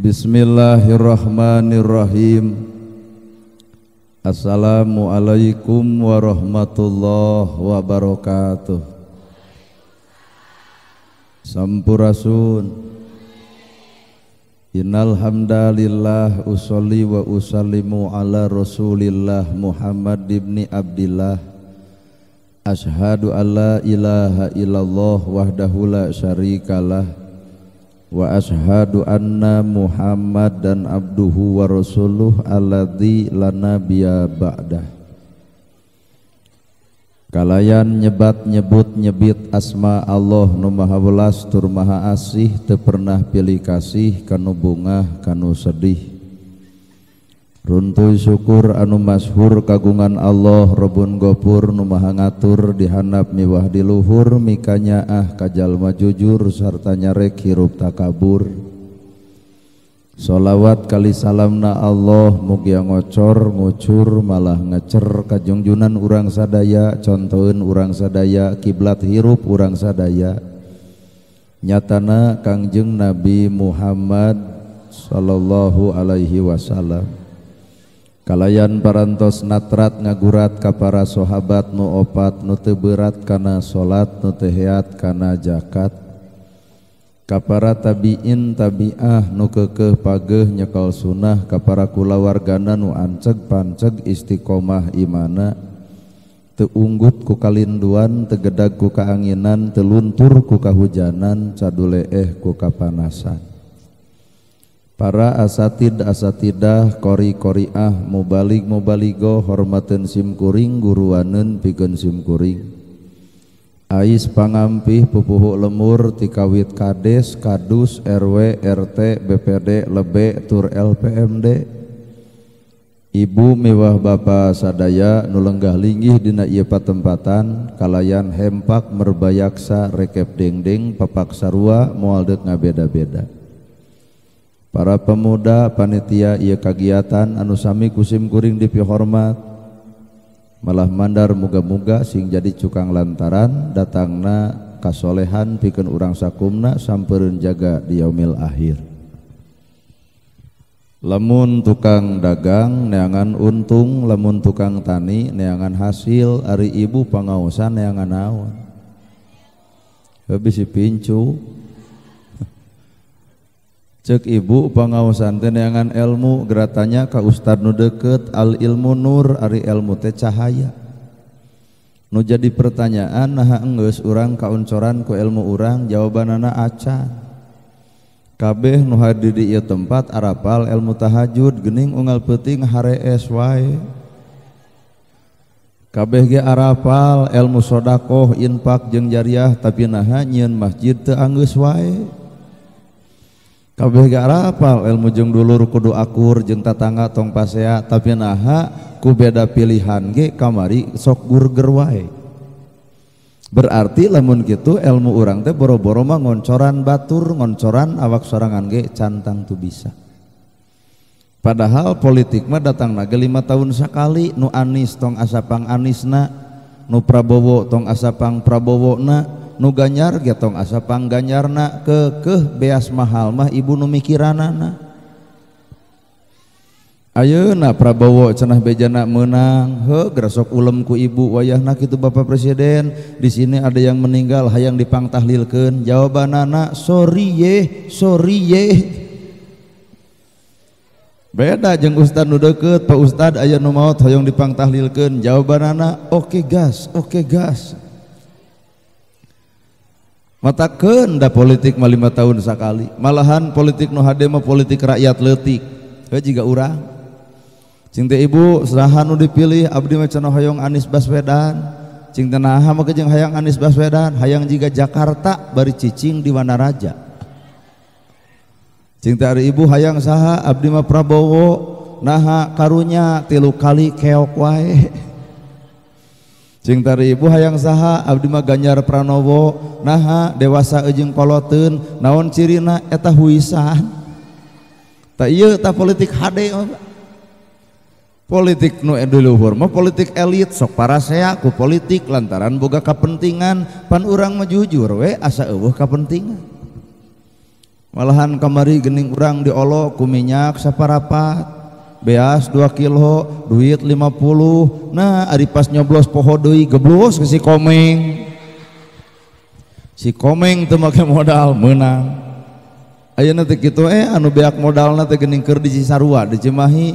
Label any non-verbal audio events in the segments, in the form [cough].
Bismillahirrahmanirrahim Assalamualaikum warahmatullahi wabarakatuh Sampurasun Innal hamdalillah usolli wa usallimu ala Rasulillah Muhammad ibn Abdullah Ashadu alla ilaha illallah wahdahu la syarikalah wa ashadu anna Muhammad dan abduhu wa rasuluh alladhi lanabiya ba'dah kalayan nyebat nyebut nyebit asma Allah nu maha welas tur maha asih teu pernah pilih kasih kanu bungah kanu sedih Runtun syukur anumazhur kagungan Allah robbun gopur Numahangtur dihanaap miwah diluhur mikanya ah Kajal majujur sarta nyarek hirupta kabursholawat kalisalamna Allah mugia ngocor ngucur malah ngacer kajjungjunan urang sadaya contohun urang sadaya kiblat hirup urang sadaya nyatana Kangjeng Nabi Muhammad Shallallahu Alaihi Wasallam layan parantos natrat ngagurat kappara sahabatbat nuopat nuteberat karena salat nuteatkana jakat kappara tabiin tabiah nu ke ke pageh nyekal sunnah kapparakula warganan nuanceg panceg istiqomahimana teunggup ku kalinduan tegeakku keanginn teluntur kukahujanan cadule ehku kapananya asatid asatidah kori korriaah mubalik mubaigo hormaatan simkuring guruwanen pig simkuring Aaispangampih pupuhuk lemur tikawi kades kadus RW rt BPD lebihbe tour LPd ibu mewah ba sadaya nulenggah linggih Dina Yepatempatan kalalayan hempak merbayaksa rekep dengdeng pepak sarwa muwalddet nga beda-beda para pemuda panitia ia kagiatan anusami kusimkuring di pihormat malah mandar muga-muga sing jadi cuangg lantaran datangna kasolehan piken urang sakummna samperjaga diumil akhir lemun tukang dagang neangan untung lemun tukang tani neangan hasil Ari ibu pengasan neangan na habbi si pincu. cek ibu pengawasan tenangan ilmu geratanya ke ustad nu deket al ilmu nur ari ilmu teh cahaya nu jadi pertanyaan nah enggeus urang kauncoran ku ilmu urang jawabanana aca kabeh nu hadir di tempat arapal ilmu tahajud gening ungal peting es wae kabeh ge arapal ilmu sodakoh infak jeng jariah tapi nah nyieun masjid te anggeus wae kabeh gak rapal ilmu jeng dulur kudu akur jeng tatangga tong pasea tapi naha ku beda pilihan ge kamari sok gurger wae berarti lamun gitu ilmu orang teh boro-boro mah ngoncoran batur ngoncoran awak sorangan ge cantang tu bisa padahal politik mah datang naga lima tahun sekali nu anis tong asapang anisna nu prabowo tong asapang prabowo na nu ganyar getong asa pangganyarna kekeh beas mahal mah ibu nu mikiranana ayeuna Prabowo cenah bejana menang he grasok ulem ku ibu wayahna kitu Bapak Presiden di sini ada yang meninggal hayang dipangtahlilkeun jawabanana sorry ye sorry ye beda jeung ustad nu deukeut Pak Ustad aya nu maot hoyong dipangtahlilkeun jawabanana oke okay, gas oke okay, gas mata kenda politik mallima tahun sakali malahan politik nohadema politik rakyat lettik juga urang cinta Ibu serahanu dipilih Abdima Canno Hoyong Anis Baswedan Cntaaha makajeng hayang Anis Baswedan hayang jika Jakarta bari Ccing di Wanaraja cinta hari ibu hayang saha Abdima Prabowo naha karunnya tilu kali keok wae [laughs] bu hayang saha Abdi magyar Pranowo naha dewasa Ujung Polun naon Cirina eta politik oh. politik politik elit sok paraseku politik lantaran Buga kappentingan pan urang mejujur wa asabu kappentingan malahan kamari Gening urang dioolo ku minyaksparapa tak beas 2 kilo duit 50 nah Adi pas nyoblos poho dui geblos si si komeng modal menang Ayo nantitik itu eh anu beak modal nantiingker di dijemahi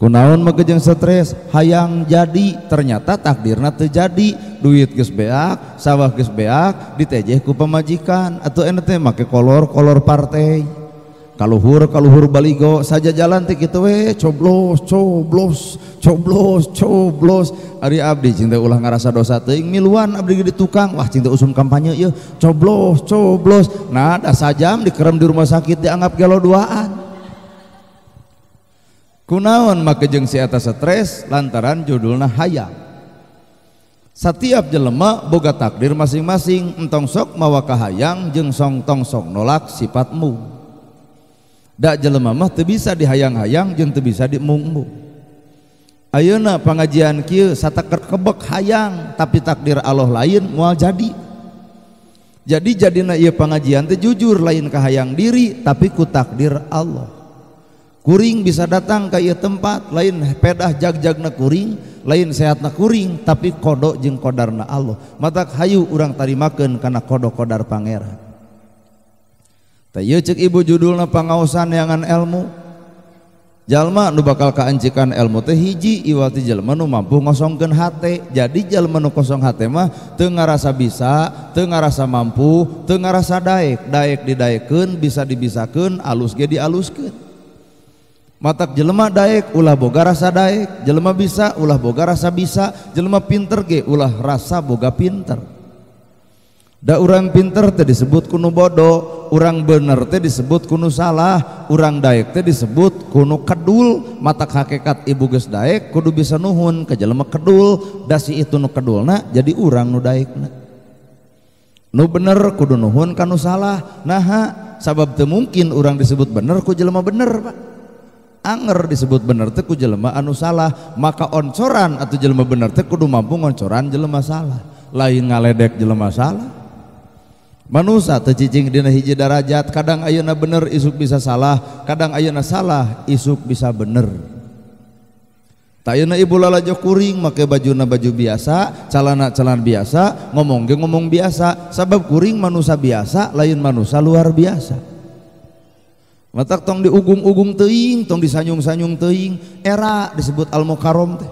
naun mengejeng stress hayang jadi ternyata takdir na terjadi duit kes beak sawah kes beak dijeku pemajikan atau NT make kolor kolor partainya kaluhur kaluhur baligo saja jalan ti kitu we coblos coblos coblos coblos ari abdi cinta ulah ngerasa dosa ting miluan abdi di tukang wah cinta usum kampanye ieu coblos coblos nah dah sajam dikerem di rumah sakit dianggap gelo duaan kunaon maka jengsi si stres lantaran judulna hayang setiap jelema boga takdir masing-masing entong sok mawa kahayang jeung song tong sok nolak sifatmu jelemah mah tuh bisa dihaang-hayang ju bisa dimumbuk Auna pengajian Kyr kebok hayang tapi takdir Allah lain mual jadi jadi jadi na pengajian terjujur lainkah hayang diri tapi ku takdir Allah kuring bisa datang kayak tempat lain pedah jagjagna kuring lain sehat nakuring tapi kodok jengqadarna Allah mata hayu urang tari makan karena kodo-kodar Pangeran Tayu cek ibu judulna pangausan yangan ilmu. Jalma nu bakal kaencikan ilmu teh hiji iwati jalma nu mampu ngosongkeun hate. Jadi jalma nu kosong hate mah teu ngarasa bisa, teu ngarasa mampu, teu ngarasa daek. Daek didaekeun, bisa dibisakeun, alus ge dialuskeun. Matak jelema daek ulah boga rasa daek, jelema bisa ulah boga rasa bisa, jelema pinter ge ulah rasa boga pinter. Da orang pinter teh disebut kuno bodoh, orang bener teh disebut kuno salah, orang daek teh disebut kuno kedul, mata hakikat ibu ges daek kudu bisa nuhun ke jelema kedul, Dasi si itu nu nak, jadi urang nu nak, Nu bener kudu nuhun kanu salah. nah, sabab teu mungkin orang disebut bener ku jelema bener, Pak. Anger disebut bener teh ku jelema anu salah, maka oncoran atau jelema bener teh kudu mampu oncoran, jelema salah. Lain ngaledek jelema salah manusia ter hijrajat kadang auna bener isuk bisa salah kadang auna salah isuk bisa bener tayuna ibujah kuring make bajuna baju biasa calana celan biasa ngomongge ngomong biasa sabab kuring manusia biasa lain manusia luar biasa mata tong di ugung-gung teing tong di sanyum sanyum teing era disebut almuqaram teh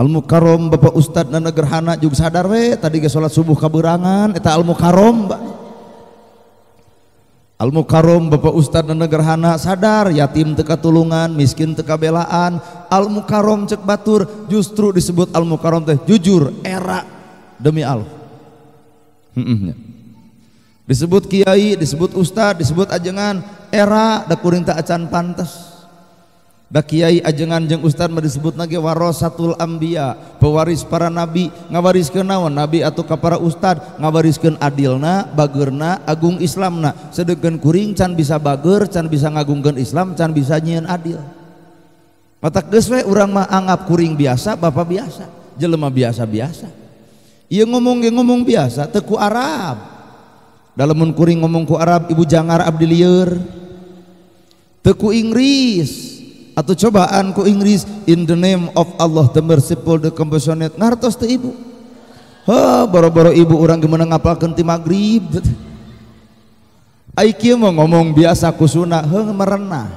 Al Almukarom Bapak Ustad Nana Gerhana juga sadar we tadi ke sholat subuh kaburangan. eta Al Mukarom Bapak Ustad Nana Gerhana sadar yatim teka tulungan miskin teka belaan Al Almukarom cek batur justru disebut Al Almukarom teh jujur era demi Al disebut kiai disebut ustad disebut ajengan era da acan pantas Bakiai ajengan jeng Ustad disebut lagi warosatul ambia pewaris para nabi ngawariskan nawan nabi atau kapara Ustad ngawariskan adilna bagerna agung Islamna sedeken kuring can bisa bager can bisa ngagungkan Islam can bisa nyian adil mata keswe orang mah anggap kuring biasa bapak biasa jelema biasa biasa iya ngomong yang ngomong biasa teku Arab dalamun kuring ngomong ku Arab ibu jangar abdi liur teku Inggris atau cobaan ku Inggris in the name of Allah the merciful the compassionate ngartos teu ibu ha boro-boro ibu orang gimana ngapal kenti magrib ai mau ngomong biasa kusuna heung merenah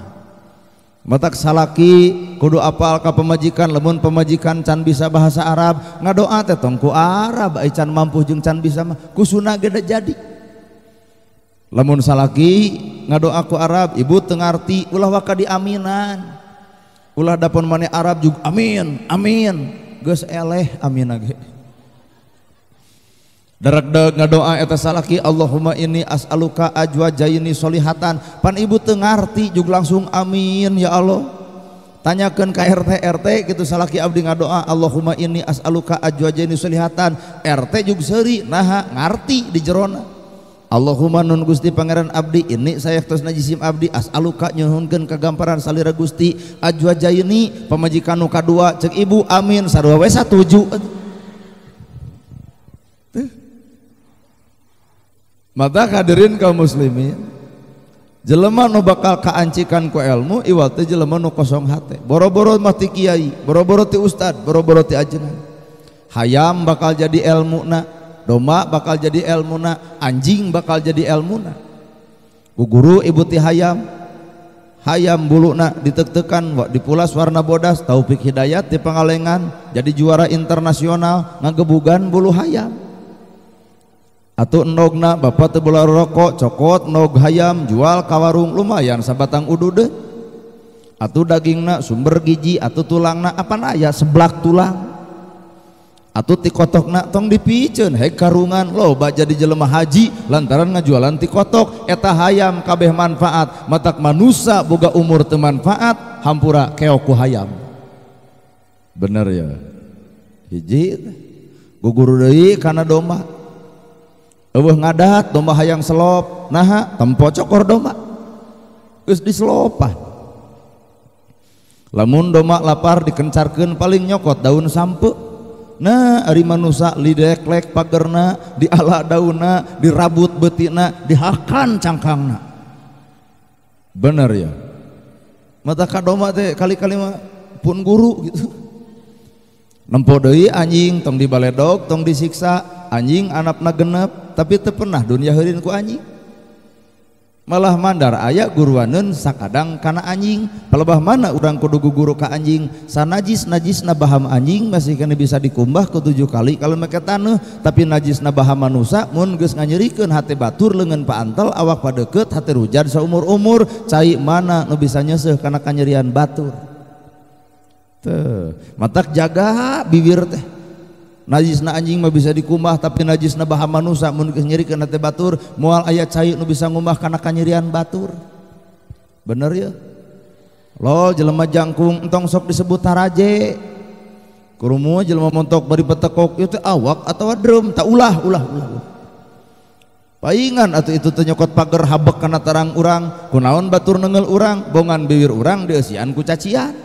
matak salaki kudu apal ka pemajikan lemun pemajikan can bisa bahasa Arab ngadoa teh tong ku Arab ai can mampu jeung can bisa mah kusuna gede jadi lemun salaki ngadoa ku Arab ibu tengarti ulah waka aminan ulah dapon mana Arab juga amin amin gus eleh amin lagi Darak deg ngadoa eta salaki Allahumma ini as'aluka ini solihatan pan ibu tengarti juga langsung amin ya Allah tanyakan ke RT RT gitu salaki abdi ngadoa Allahumma ini as'aluka ini solihatan RT juga seri nah ngarti di jerona Allahumma nun Gusti Pangeran Abdi ini saya terus najisim Abdi as aluka nyuhunkan kegamparan salira Gusti ajwa jaini pemajikan nuka dua cek ibu amin sarwa wesa satuju mata kaderin kaum muslimin jelema nu bakal kaancikan ku ilmu iwate jelema nu kosong hati boro-boro mati kiai boro-boro ti ustad boro-boro ti ajengan hayam bakal jadi ilmu na domba bakal jadi elmuna anjing bakal jadi elmuna ibu tihayam, hayam hayam nak ditek-tekan dipulas warna bodas Taufik Hidayat di pengalengan, jadi juara internasional ngegebugan bulu hayam atau nogna bapak tebular rokok cokot nog hayam jual kawarung lumayan sabatang udude atau dagingna sumber gigi atau tulangna apa ya seblak tulang atau tikotok nak tong dipicen hek karungan lo baca di jelema haji lantaran ngajualan tikotok kotok eta hayam kabeh manfaat matak manusia boga umur temanfaat hampura keoku hayam bener ya hiji gugur deui kana domba eueuh ngadat domba hayang selop naha tempo cokor domba geus diselopan lamun domba lapar dikencarkeun paling nyokot daun sampuk Nah Ari manusia lideklek pagerna di ala dauna dirabut betina dihakan cangkangna bener ya mata kadoma teh kali-kali mah pun guru gitu nempo deui anjing tong dibaledog tong disiksa anjing anapna genep tapi teu pernah dunia heureun ku anjing malah Mandarra ayat guruwannen sak kadang kana anjing kalauahh mana udangkeddugu guruka anjing sana najis najis na Baham anjing masih karena bisa dikumbah ketujuh kali kalau meket taneh tapi najis nabahaman nusa moonges nganyerikan hati batur lengan paanttel awak padaket hati rujan se ummur-umuur cair mana ngebisanya se karenakana kannyerian batur mata jaga bibir teh najis anjing bisa dikumah tapi najis nabaha Nuak mungkin ri ke Batur mual ayatuk nu bisa ngmah karena an Batur bener ya lohlemahjangkung tongsok disebutmont betek itu awak atauingan atau itu penyokot pagar hab karena tarang urang kunaon Baturnengel urang bongan biwir urang de sianku cacian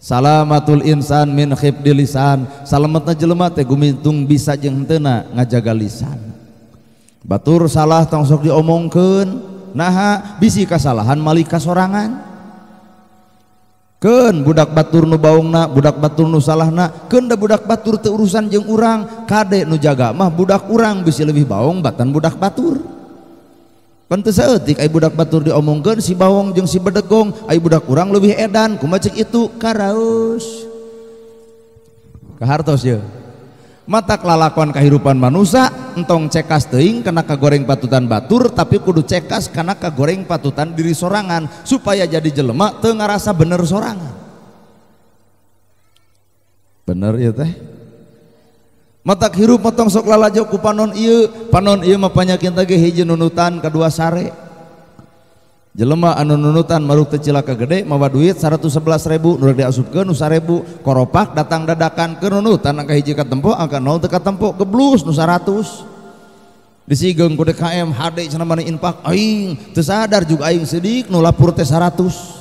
Salmtul Insan minib di lisan salamet nalegu mintung bisa jena ngajaga lisan batur salah tongsok dioongken naha bisi kasalahan malaika sorangan budak batur ba na budak batur nu salah na kenda budak batur te urusan jeng urang kadek nujaga mah budak urang bisi lebih bawang batan budak batur ibu budak Batur diomongkan si bawang jeung si bedegong dak budak kurang lebih edan kumacik itu karaus Kahartos ya mata kelalakuan kehidupan manusia entong cekas teing kena kagoreng patutan batur tapi kudu cekas karena kagoreng patutan diri sorangan supaya jadi jelema teu ngarasa bener sorangan bener ya teh tak hi potng sokla la panononnya tegehiutan kedua sare jele annunutan marut kecil ke gedde ma duit 11.000ubke Nu sa koropak datang dadakan keunutanngka hijika temngka no tekat temk keblus nu 100gangde KM HDingsadar jugadik 0la 100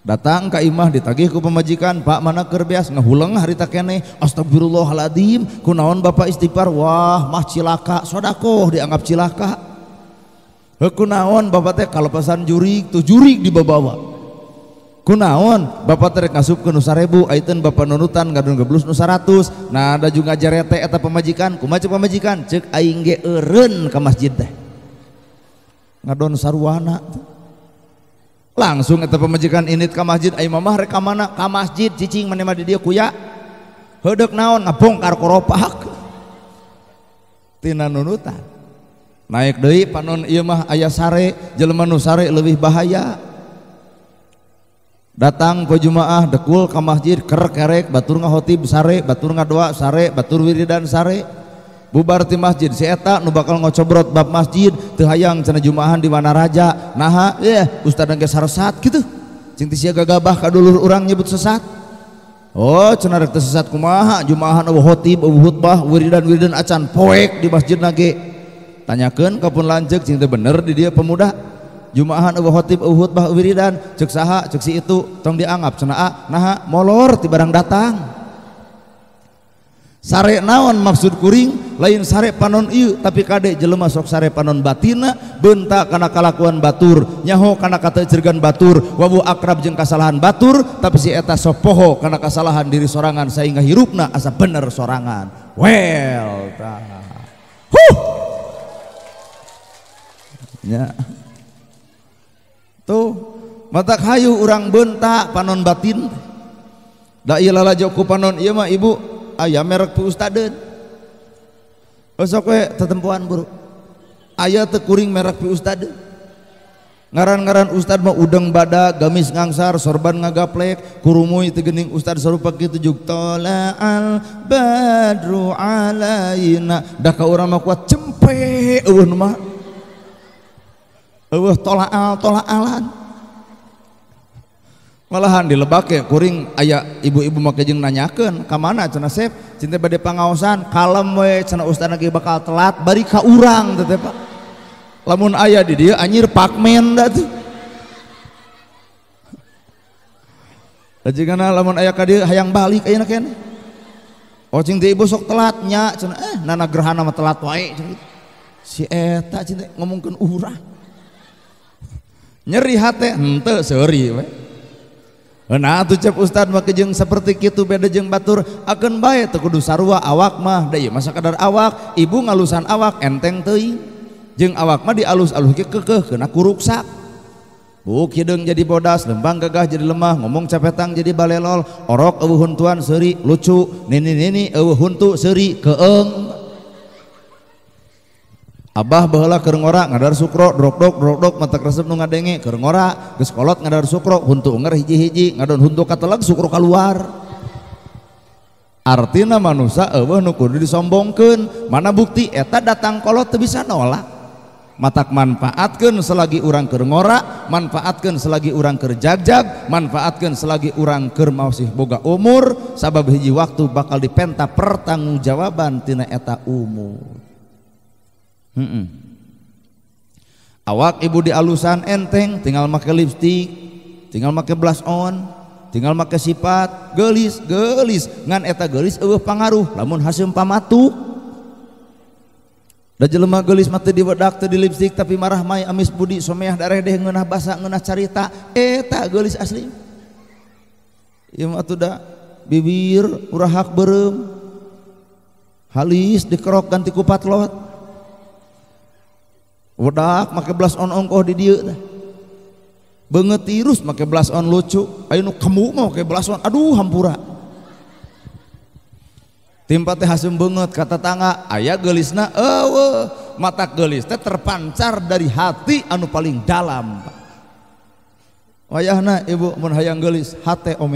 datang ke Imah ditagih ke pemajikan Pak mana ngehuleng ngahuleng tak kene Astagfirullahaladzim kunaon Bapak istighfar Wah mah cilaka sodako dianggap cilaka kunaon Bapak teh kalau pesan jurik tuh jurik dibawa kunaon Bapak teh ngasup ke nusa rebu aiten Bapak nonutan ngadun geblus nusa ratus nah ada juga jarete eta pemajikan kumaca pemajikan cek aing eren ke masjid teh ngadon sarwana tuh punya langsung itu pemejikan iniit kam masjid Amahreka mana kam masjid men di dia kuya na aya sare Jelma Nu sare lebih bahaya datang ke jumaah dekul kamahjid ke-keek battur ngahoti besarre battur ngadoa sare Batur Wiridan sare bubar di masjid si eta nu bakal ngocobrot bab masjid teu hayang cenah jumahan di mana raja naha eh ustad geus saresat kitu cing sia gagabah ka dulur urang nyebut sesat oh cenah rek sesat kumaha jumahan Abu khotib Abu khutbah wiridan-wiridan acan poek di masjid nage tanyakeun kapan lanceuk cing teh bener di dia pemuda jumahan Abu khotib Abu khutbah wiridan cek saha cek si itu tong dianggap cenah naha molor ti barang datang tinggal sare nawan maksud kuring lain sare panon Iu tapi kadek jelemah sok sare panon batina bent karena kallakuan Batur nyahu karena kata jergan Batur wabu akrab jeung kesalahan Batur tapi si eta sopoho karena kesalahan diri sorangan saya nggak hirukna asa bener sorangan well tuh mata hayu orangrang bentak panon batin Dailah Joku panon Ima ibu rekstad besokuan buruk ayayo tekuring merek ke Ustad ngarang-ngeran stad mau udang bada gamis ngangsar sorban ngaga plek kurumu tegening Ustadz sur pagi tujuk to Al orang kuat toal tola alan malahan di lebak ya, kuring ayah ibu-ibu make kejeng nanyakan ke mana Sep cinta pada pengawasan kalem we cina ustana lagi bakal telat bari ka urang tete Pak lamun ayah di dia anjir pakmen da tuh lamun ayah kadi hayang balik ayeuna nak Oh cing ibu sok telat nyak cina eh nana gerhana mah telat wae si eta cinta ngomongkan urang nyeri hati ente seri we cap Ustad wang seperti gitu beda jeng Batur akan bay te kudu sarwa awak mah Day masa kadar awak Ibu ngaulusan awak entengti jeng awakmah dia alus ke kenakuruksa Bu kidng jadi bodas lemmbang gagah jadi lemah ngomong capetang jadi baleloll orokwuhunan seri lucutu seri keg Abah bahala keur ngora ngadar sukro drokdok dok mata resep nu ngadenge ke ngora geus kolot ngadar sukro huntu unger hiji-hiji ngadon huntu katelag sukro keluar artina manusia eueuh nu kudu disombongkeun mana bukti eta datang kolot teu bisa nolak matak manfaatkan selagi urang keur ngora manfaatkan selagi urang keur jagjag manfaatkan selagi urang keur mausih boga umur sabab hiji waktu bakal dipenta pertanggungjawaban tina eta umur mm -mm. awak ibu di alusan enteng tinggal make lipstick tinggal make blush on tinggal make sifat gelis gelis ngan eta gelis eueuh pengaruh. lamun hasil pamatu da jelema gelis mata di wedak teu di lipstik tapi marah mai amis budi someh darah deh ngeunah basa ngeunah carita eta gelis asli ieu mah atuh da bibir urahak berem halis dikerok ganti kupat loh. maka belas onongko banget tirus make belas on lucu mau aduha timp tempat hasyim banget katatanga ayaah gelis nah mata gelis terpancar dari hati anu paling dalam Pak wayah Ibu menghahayang gelis hat om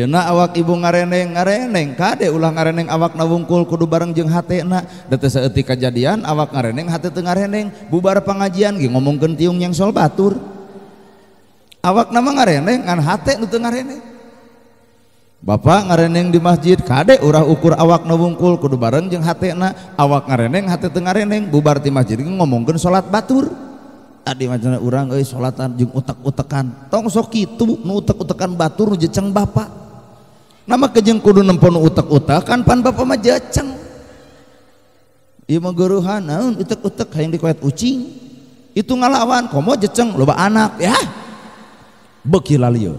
awak ibu ngareng ngareg kadek ulang ngareng awak nabungkul kudu barengngakjadian awak ngareng hatneng bubara pengajian ngomong tiung yang sol batur awak nama ngareng ba ngareng di masjid kadek urah ukur awak nabungkul kudu barengng hatak awak ngarenghating butiji ngomong salat batur tadi urangatantakutekan tongsokitak tekan batur jeceng bapak nama kejeng kudu nempono utak utak kan pan bapak mah jacang ieu mah geuruhan naon utak-utak hayang dikoet ucing itu ngalawan komo jeceng loba anak ya beki lalio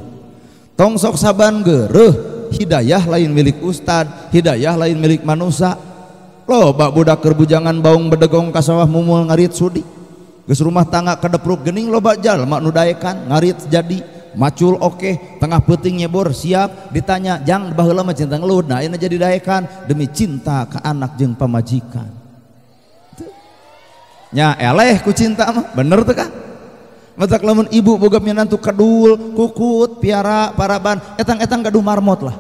tong sok saban geureuh hidayah lain milik ustad hidayah lain milik manusia loba budak kerbujangan baung bedegong kasawah mumul ngarit sudi geus rumah tangga kedepruk gening loba jal mak daekan ngarit jadi macul oke okay. tengah peting nyebor siap ditanya jang baheula mah cinta ngeluh nah ini jadi daekan demi cinta ke anak jeng pamajikan nyaleh nya eleh ku cinta mah bener tuh kan matak lamun ibu boga minantu kedul kukut piara paraban etang-etang gaduh marmot lah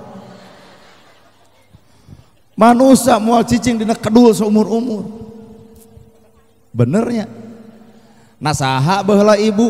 manusia mual cicing dina kedul seumur-umur benernya nasaha bahwa ibu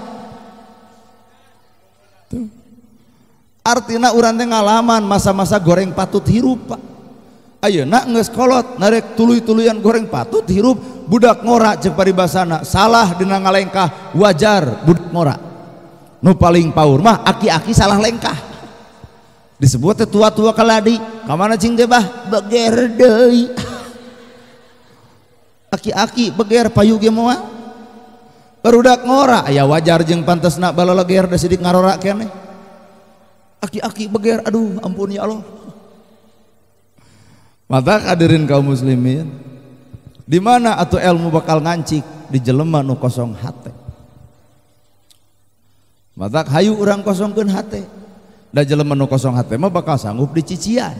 artidina urannya ngalaman masa-masa goreng patut hirup pak ayo na ngeskolot narek tu-tuluyan goreng patut hirup budak ngora jepari basana salah den ngalengkah wajar but ngora nu paling paumah aki-aki salah lengkah disebut tetua-tuakaladi kam manaingba [laughs] aki-akiger pay Perdak ngora aya wajar jeung pantas na bala ngaeh aki-aki beger aduh ampun ya Allah mata hadirin kaum muslimin di mana atau ilmu bakal ngancik di jelema nu kosong hati mata hayu orang kosongkan hati dan jelema nu kosong hati mah bakal sanggup dicician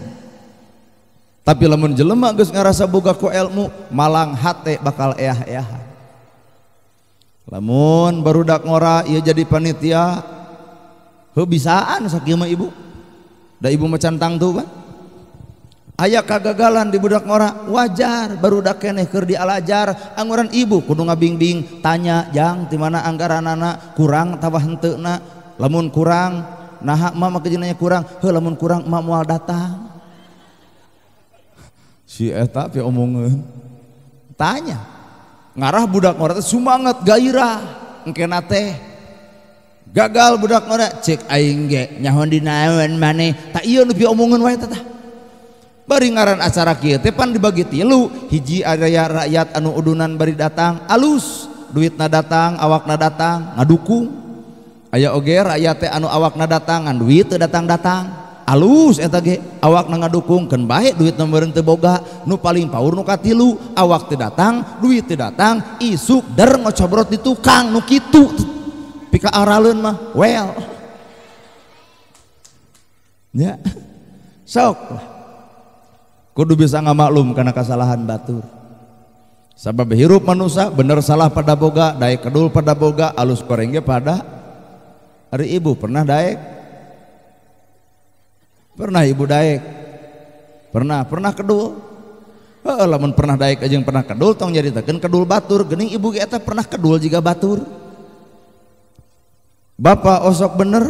tapi lamun jelema geus ngarasa boga ku ilmu malang hate bakal eyah-eyahan lamun barudak ngora ia jadi panitia He bisaan sakieu mah ibu. Da ibu macan tangtu kan. Ayah kagagalan di budak ngora wajar baru dak keneh keur dialajar anguran ibu kudu ngabingbing tanya jang di mana anggaranana kurang tawah henteuna lamun kurang naha mama make kurang he lamun kurang mama moal datang si eta pe omongeun tanya ngarah budak ngora teh sumangat gairah engkena teh gagal budak cek nya man tak lebih barengaaran as rapan dibagi ti lu hijigaya rakyat anuuddunan beri datang alus duit na datang awak na datang nga dukung aya oge raat anu awak na datang duit datangdatang alus awak na nga dukungken baik duit boga nu paling katlu awak datang duitnya datang isuk dan ngocobrot itu kang nukitu pika aralun mah well ya sok lah kudu bisa nggak maklum karena kesalahan batur sabab hirup manusia bener salah pada boga daik kedul pada boga alus korengnya pada hari ibu pernah daik, pernah ibu daik, pernah pernah kedul Oh, lamun pernah daik aja yang pernah kedul tong jadi tekan kedul batur gening ibu kita pernah kedul jika batur Bapak osok bener,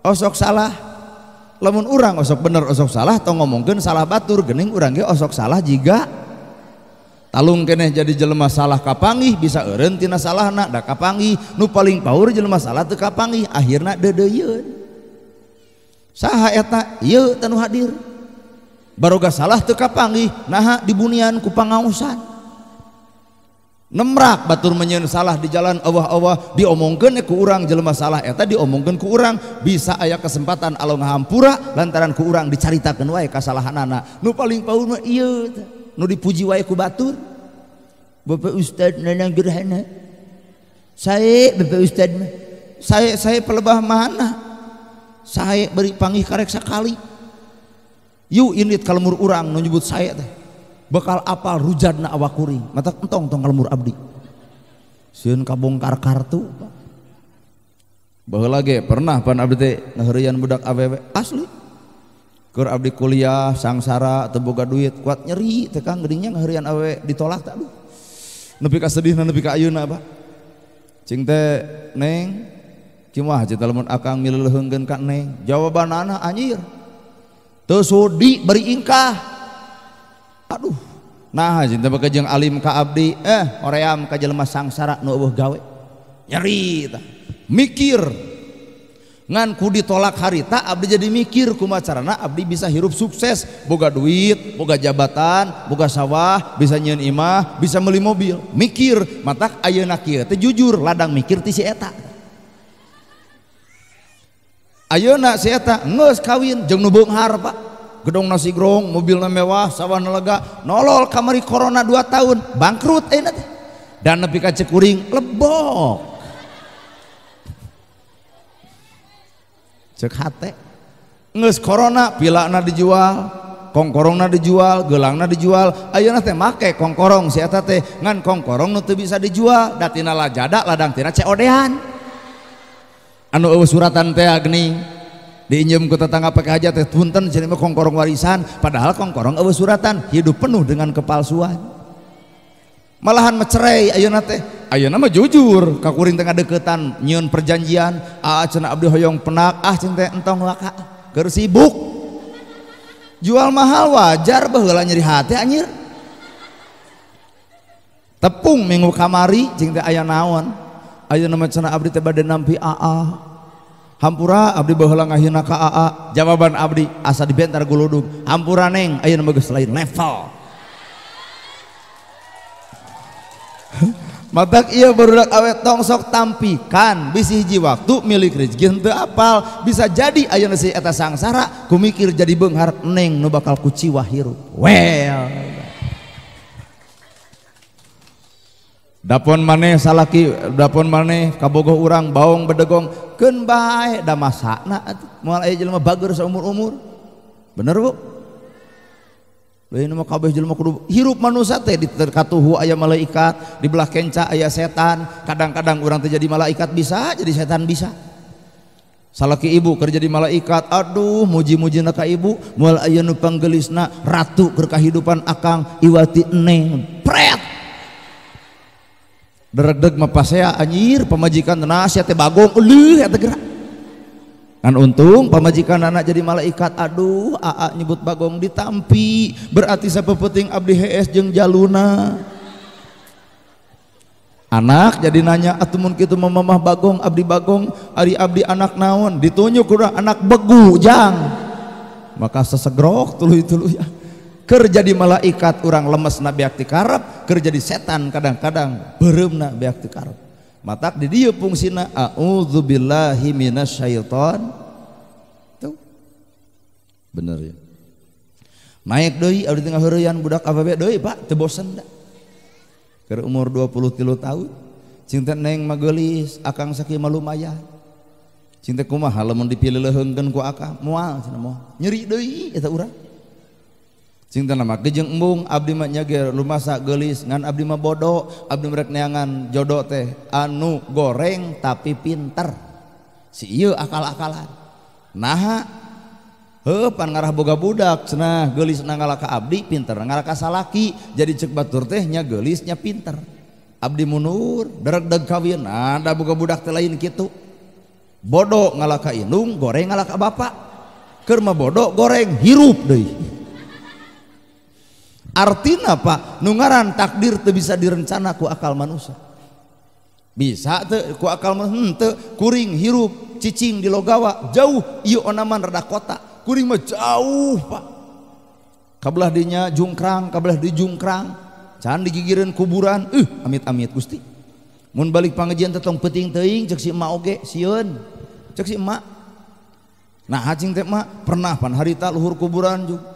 osok salah. Lamun urang osok bener, osok salah, tong ngomongkan salah batur, gening orang osok salah jika talung keneh jadi jelema salah kapangih bisa eren tina salah nak da kapangih nu paling power jelema salah teu kapangih akhirna dedeyeun saha eta ieu tanu hadir baroga salah teu kapangih naha dibunian ku pangaosan nem Batur menyeun salah di jalan Allah-o dionggene ke urang je masalah ya tadi omonggen ke urang bisa ayaah kesempatan Allah mahampura lantaran ke urang diceritakan wa kesalahanji saya saya saya pele saya beri pangi kareksa sekali you ini kalau murrang menyebut saya teh bakal apal nak awak kuri? mata entong tong kalmur abdi siun kabongkar kartu bahwa lagi pernah pan abdi teh ngaheureun budak aww asli kur abdi kuliah sangsara teboga boga duit kuat nyeri tekan ngerinya geuringnya aww ditolak tak lu? nepi ka sedihna nepi ka ayuna apa cing teh neng cimah cita lamun akang mileuleheungkeun kak neng Jawaban anak anjir tuh sudi beri ingkah Aduh nah cintang Alim Ka Abdi eh Oram kajlemah sangswe nyeri mikir nganku ditolak hari tak Abdi jadi mikir kemacara Abdi bisa hirup sukses boga duit boga jabatan boga sawah bisa nyiun Imah bisa meli mobil mikir mata auna jujur ladang mikir diayona ses kawin jongbonghar Pak gedung nasi gerung, mobil mewah sawah lega nolol kamari corona 2 tahun bangkrut eh nanti dan nepi ka cekuring lebok cek hate nges corona pilakna dijual kongkorongna dijual gelangna dijual ayeuna teh make kongkorong si eta ngan kongkorong nu teu bisa dijual datina jadak ladang tina cod odehan anu suratan teh geuning Dinyum ke tetangga pakai hajat teh punten jadi mah kongkorong warisan padahal kongkorong awas suratan hidup penuh dengan kepalsuan malahan mecerai ayo teh ayo nama jujur kakuring tengah deketan nyun perjanjian ah cina abdi hoyong penak ah cinta entong laka ger sibuk jual mahal wajar baheula nyeri hati anjir tepung minggu kamari cinta ayah naon Ayo nama cina abdi tebade nampi aah ah, Hampura Abdi baheula ngahina AA. jawaban Abdi asa dibentar guludug. Hampura neng mah geus lain level Matak iya barudak awet tongsok tampilkan, bisi hiji waktu milik rezeki henteu apal bisa jadi ayeuna si eta sangsara kumikir jadi benghar neng nu bakal kuciwa hirup well dapon maneh salahki dapon maneh kabogo urang bawang bedegoongken um- bener aya malaikat dibelah kenca ayah setan kadang-kadang orang terjadi malaikat bisa jadi setan bisa salahki ibu terjadi malaikat Aduh muji-muji naka ibu mu aya nupang gelis nah ratu berkahidupan akan iwati preto deregdeg saya anjir pemajikan nasi teh bagong eueuh eta gerak kan untung pemajikan anak jadi malaikat aduh aa nyebut bagong ditampi berarti sapepeting abdi hees jeung jaluna anak jadi nanya atumun kitu mamah bagong abdi bagong ari abdi anak naon ditunjuk udah anak begu jang maka sesegrok tuluy-tuluy ya kerja di malaikat orang lemes nabi akti karab kerja di setan kadang-kadang nabi akti karab matak di dia fungsina a'udzubillahi minasyaiton tuh bener ya naik doi abdi tengah heureyan budak apa doi pak tebosan dah da umur 20 kilo tahun cinta neng magelis akang sakit malu maya cinta kumaha halaman dipilih lehengkan ku akang mual cenah mual nyeri doi itu urang gejengung Abnyaak gelisngan Ab Ma boddo Abdirekneangan jodok teh anu goreng tapi pinter si akal-akalan na hepan ngarah boga budaknah gelis ngaaka Abdi pinter nga sala jadi cegpat tur tehnya gelisnya pinter Abdimundur derg kawinanndaga-budak te lain gitu bodoh ngalaaka inung goreng ngaaka bapak kema bodok goreng hirup de arti Pak nu ngaran takdir tuh bisa direncanaku akal manusia bisa akal hmm, hirupcing di logawa jauh onaman rendah kotauh kabelah dinyajungkrang kabelah dijungkrang can digirn kuburan eh amit-mit Gusti balik pengejian peting te ha pernah pan harita luhur kuburan juga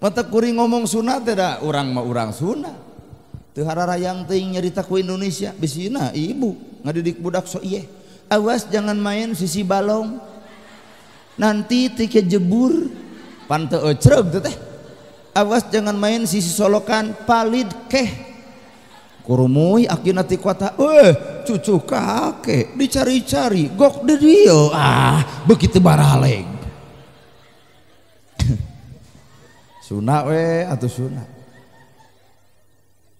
mata kuring ngomong sunat tidak orang mah orang sunat tuh rayang ting nyerita ku Indonesia bisina ibu ngadidik budak so iye awas jangan main sisi balong nanti tike jebur pante ocerok tuh teh awas jangan main sisi solokan palid keh kurumui akhirnya nati kota eh cucu kakek dicari-cari gok dedio, ah begitu baraleng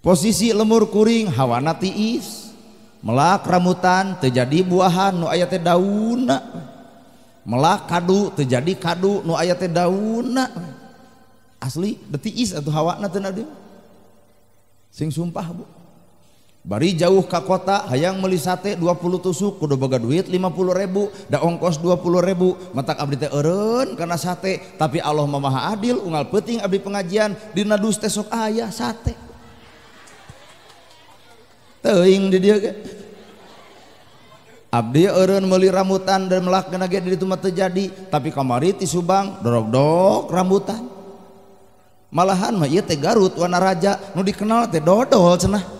posisi lemur kuring hawa na tiis melak ramutan terjadi buahan ayanya dauna me kadu terjadi kadu ayanya da asli deis atau hawa sing sumpah Bu bari jauh ka kota hayang meli sate 20 tusuk kubaga duit 50.000 daongkos 20.000 mata karena sate tapi Allah mamah adil Unal peting Abdi pengajian didu tehok ayah sate Abdi meli ramutan dan meget di rumah terjadi tapi kam mariiti Subang dorongdok rambutan malahan may Garut warna raja nu dikenal tehdo senah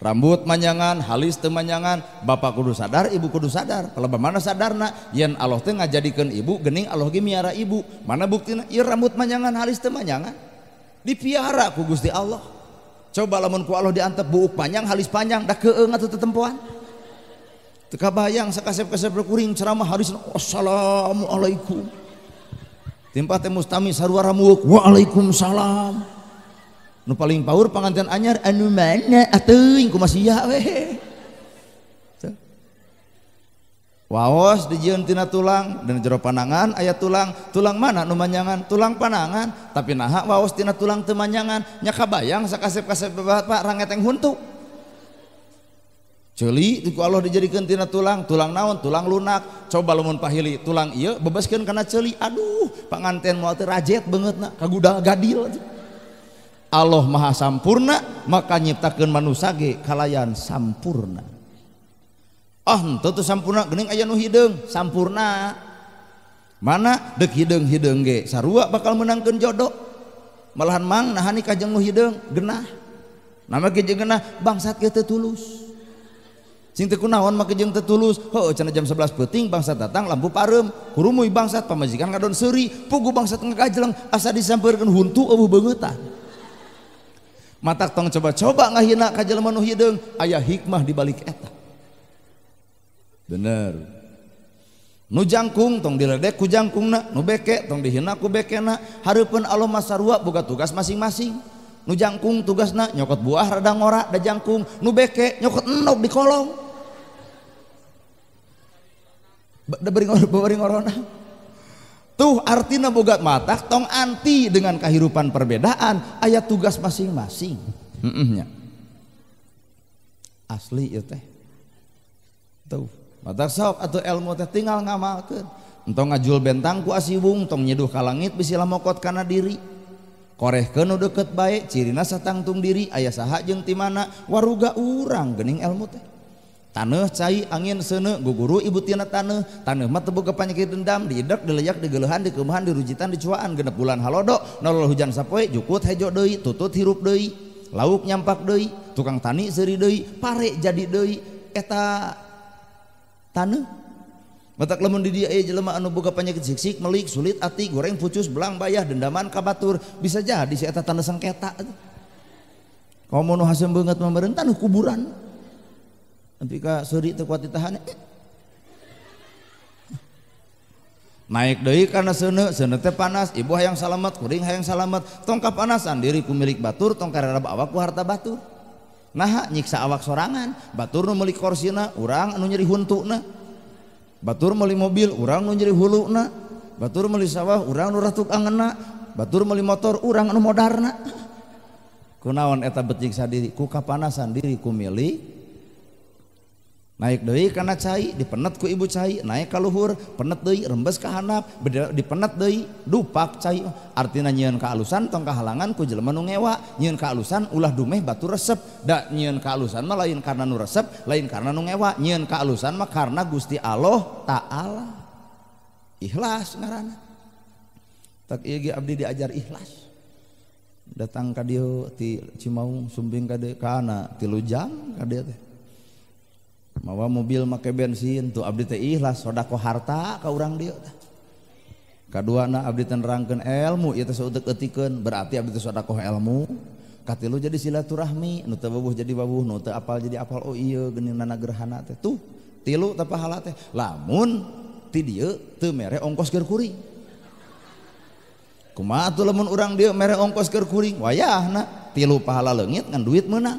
rambut manangan hais temmanangan Bapak Kudus sadar ibu Kudu sadar kalau mana sadar Nah Yen Allah Tengah jadikan ibu gening Allah giiaara ibu mana bukti rambut manangan halis temangan di piara ku Gu di Allah coba laku Allah dianp bu panjang hais panjang keengaempuanka bayang se kas-kasep berkuring ceramah hariissalamualaikum tempat mustamiamu Waalaikumsalam paling pau pananttian anyar ans diuntina tulang dan jero panangan ayaah tulang tulang mana nummanangan tulang panangan tapi naha was tina tulang temangan nyaka bayang untuk Allah dijadikantina tulang tulang naon tulang lunak coba luho pakili tulang bebaskin karena celi aduh panantten maurajat banget kagudanggadil Allah maha sammpuna maka nyiptakan manusa ah, ge kalayan sammpunatu sam ayang sammpuna degdenghing bakal menangangkan jodokahan na kahing ge bangngs jam 11 peting bangsa datang lampu parem hu bangat pamaikan kadon Surri Pugu bangsajelang asa disampurkan huntu banggota. mata tong coba-co nga hinak kajhiungng ayaah hikmah di balikak bener nujangkung tongdekjangkke tong dihin Har Allah buka tugas masing-masing nujangkung tugas na nyokot buah radang dajangkung nubekek nyokot enok di kolong [laughs] tuh artinya bogat mata tong anti dengan kehidupan perbedaan ayat tugas masing-masing asli ya teh tuh mata sok atau ilmu teh tinggal ngamalkan entong ngajul bentang ku asibung tong nyeduh kalangit langit mokot karena diri koreh kenu deket baik cirina satangtung diri ayah sahak jeng timana, waruga urang gening ilmu teh cair angin sene Guguru ibu Ti buka panyakit dendamakyak digelahan di kemuhan di rujitan diaan genap bulan Halk hujan saprup lauk nyampak tukang tan jadietabuka panyeitlik sulit gorengcuslang bayah dendaman katur bisa jahat dieta tanah sang ketak Kom Has banget memerin tan kuburan Eh. naik karena se panas ibu yang salating yang salat tongkap panasan diriku milik batur tongkar rawakku harta batur nah nyiiksa awak sorangan batur me korsina urangu nyeri untuk batur meli mobil urang nyeri hu batur sawah urangrahtuk batur meli motortor urang modern kunawaneta berjisa diri kuka panasan diriku milik naik Dei karena cai, dipenat ku ibu cai, naik kaluhur penet Dei rembes kehanap dipenat Dei dupak cai, artinya nyian kealusan tong kehalangan ku jelema nu ngewa nyian alusan ulah dumeh batu resep dak nyian kealusan mah lain karena nu resep lain karena nu ngewa nyian alusan mah karena Gusti Allah taala ikhlas ngaranna tak ieu ge abdi diajar ikhlas datang ka dieu ti Cimaung sumbing ka kana tilu jam ka dieu teh bahwawa mobil make bensin tuh abdilah shodaqoh harta kau orang dia kadu anakken elmu ken berartidaoh elmulu jadi silaturahmi jadi bab apal jadi a nana gerhana tilu pahala lamun tirek ongkos kurimun orang dia merek ongkosker kuri wayah tilu pahala legit ngan duit menang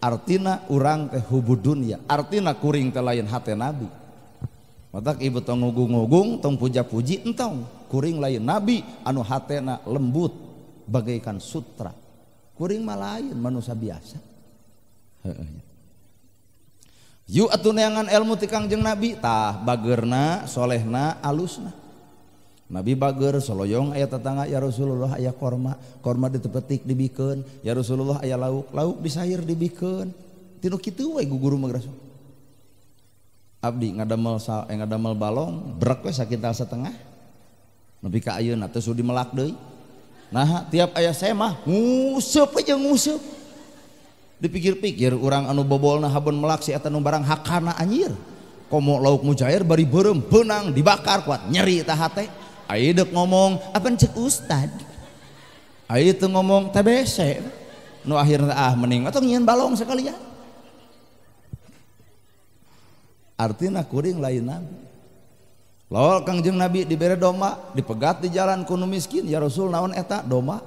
artina urang tehunnya artina kuring te lain nabigung tongja puji kuring lain nabi anu hatena lembut bagaikan sutra kuring lain manusia biasamungbitah bagernasholehna alusnah karena Nabi Bar Soloyong aya tetangga ya Rasulullah ayaah korma korma ditepetik dibiken ya Rasulullah aya lauk lautuk bisa dibiken ti Abdimelmellongsa eh, kita setengah lebihbi kaun atau me nah tiap ayah semahngu dipikir-pikir orang anu bobol nahbon meaksi atau barang hakkana anynyir mau lauk mu cair bari burung benang dibakar kuat nyeri ta ngomong apa Ustad A itu ngomong T ah, mening atau balong sekali ya artinaing lain nabi lol kangjeng nabi di bere doma dipegat di jalan ku nu miskin ya Rasul naon etak doma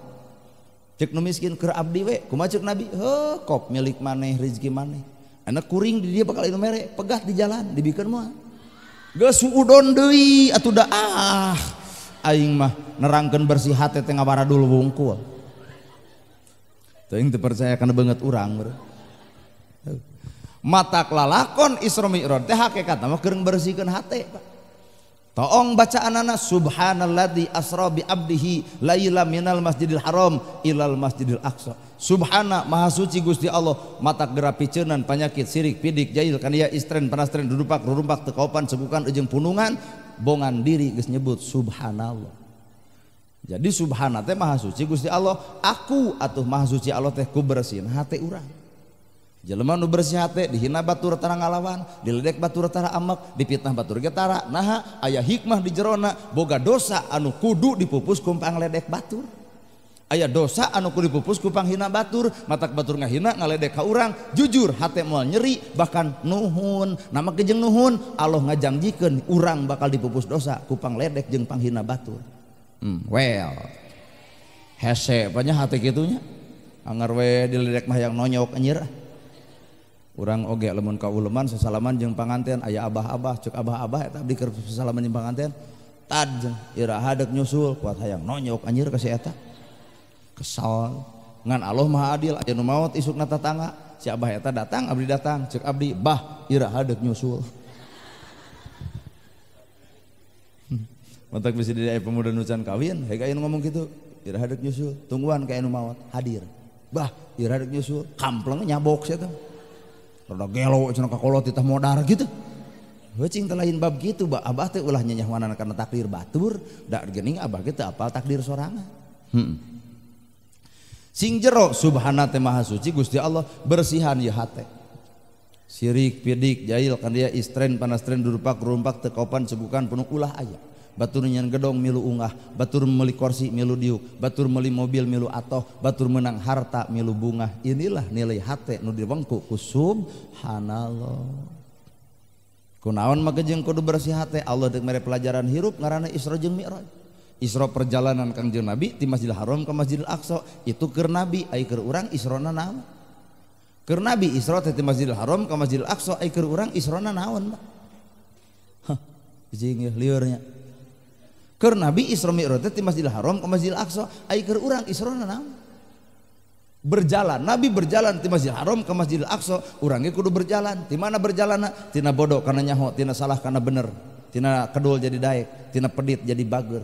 cek nu miskin kerap diwe nabi kok milik maneh reki maneh kuring di dia bakal itu merek pegak di jalan dibikirmuwi Aying mah nerangkan bersihhatitengah para dulugkul percaya karena banget urang matakellakon issihkan toong bacaan Subhan la asrobi Abdihi Laila Minal masjidil Harramal masjidil Aqsa subhana ma su ci Gu di Allah matapi cernan panyakit sirik pidik jailkan ia istri pena dudupakrumpak tekapan se bukan ujung punungan dan bongan diri geus nyebut subhanallah jadi subhana teh maha suci Gusti Allah aku atuh maha suci Allah teh ku bersihin hati urang jelema nu bersih hati dihina batur tara ngalawan diledek batur tara amek dipitnah batur getara naha ayah hikmah di jerona boga dosa anu kudu dipupus kumpang ledek batur ayaah dosa anukul di pupupus kupang hina batur mata batur nga hina ngaledek kau urang jujur H mau nyeri bahkan nuhun nama kejeng nuhun Allah ngajang jiken urang bakal dipupus dosa kupang ledek jeung pangghia Batur hmm, well he banyak hati gitunya we diang noyonyirah u oge kauleman sesalaman je panganten ayah abah-ahh cukup abah-aba tak diker pangantentaj had nyusul kuat hayang nonyook anynyir keehatan kesal ngan Allah maha adil aja nu maut isuk na tetangga si abah eta datang abdi datang cek abdi bah ira hadek nyusul hmm. Matak bisa didai pemuda nucan kawin, hei kain ngomong gitu, ira hadek nyusul, tungguan kayak mawat, hadir. Bah, ira hadek nyusul, kampleng nyabok sih tuh. Roda gelo, cina kakolot, titah modar gitu. Hecing lain bab gitu, bah, abah teh ulah nyanyahwanan karena takdir batur, dak gening abah gitu apal takdir sorangan. Hmm sing jero subhana teh maha suci Gusti Allah bersihan ya hate sirik pidik jahil kan dia istren tren durupak rumpak tekopan cebukan penuh ulah aja. batur nyan gedong milu ungah batur meli korsi milu diuk batur meli mobil milu atoh batur menang harta milu bunga inilah nilai hate nu wengku ku subhanallah kunaon maka jeung kudu bersih hate Allah dek mere pelajaran hirup ngaranna Isra jeung Mi'raj Isra perjalanan Kangjeng Nabi di Masjidil Haram ke Masjidil Aqsa itu ke Nabi ai ke urang na naon Ke Nabi Isra teh di Masjidil Haram ke Masjidil Aqsa ai ke urang na naon Hah jeung liurnya Ke Nabi Isra Mi'raj teh di Masjidil Haram ke Masjidil Aqsa ai ke urang na naon berjalan Nabi berjalan di Masjidil Haram ke Masjidil Aqsa urangnya kudu berjalan di mana berjalanna tina bodoh karena nyaho tina salah karena bener tina kedul jadi daek tina pedit jadi bager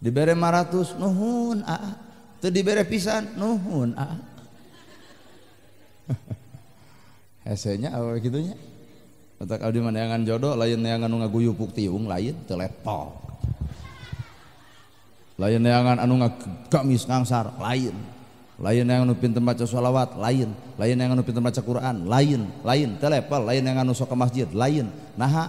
dibere maratus nuhun aa ah. teu dibere pisan nuhun aa ah. [laughs] hesenya apa Kata kalau di neangan jodoh lain neangan nu ngaguyu tiung lain telepon. lepol. Lain neangan anu ngagamis ngangsar lain. Lain yang anu pinter baca sholawat lain, lain yang anu pinter baca Quran lain, lain telepon, lain yang anu sok ke masjid lain. Naha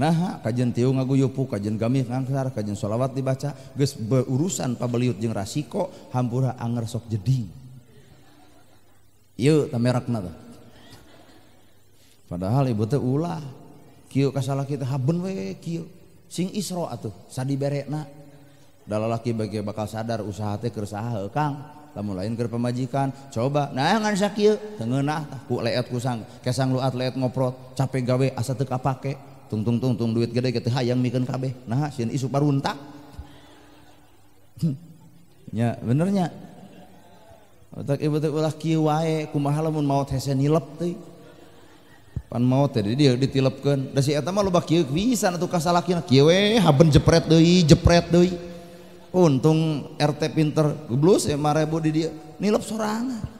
Nah, kajian tiung ngaguyupu, kajian gamih ngangsar, kajian sholawat dibaca, geus beurusan pabeliut jeng rasiko, hampura anger sok jeding. Ieu tamerakna tuh. Padahal ibu teh ulah. Kieu kasalah kita haben we kieu. Sing isro atuh Dalam Dalalaki bagi bakal sadar usaha teh keur Kang. Lamun lain keur pemajikan, coba nah ngan sakieu teu ngeunah ku leet kusang, kesang luat leet ngoprot, capek gawe asa teu kapake tung-tung-tung-tung duit gede gitu hayang mikan kabeh nah sih isu paruntak [laughs] ya benernya tak ibu tak ulah kiwae kumaha lamun maut hese nilep teh pan mau teh dia ditilapkan da si eta mah loba kieu pisan atuh kasalakina kieu we haben jepret deui jepret deui untung RT pinter geblus 5000 ya, di dia nilep sorangan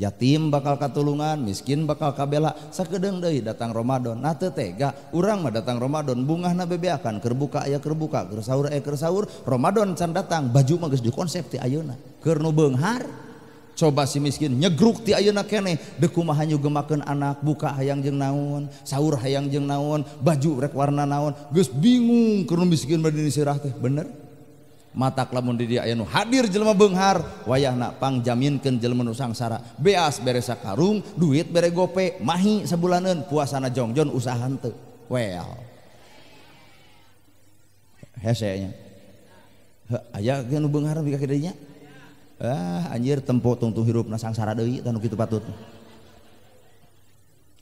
ya tim bakal katulungan miskin bakal kabela sake deng de datang Romadhon natete gak urang mah datang Romadhon bungah na bebeakan kerbuka ayaah kerbuka gersaur ekersaur Romadhon can datang baju mages dikonsepti aunakerno Behar coba si miskin nyeruk di auna kene beku ma hanyu gemaken anak buka ayaang jeng naon sahur hayang jeng naon baju rek warna naon guys bingungker miskin bad ini sirah teh bener mata klamun didinu hadir jelma Benghar wayah napang jaminkennjeman usangsara beas beresa karung duit bere gope mahi sebulaan puasana jong-jo usahan te tun naswi patut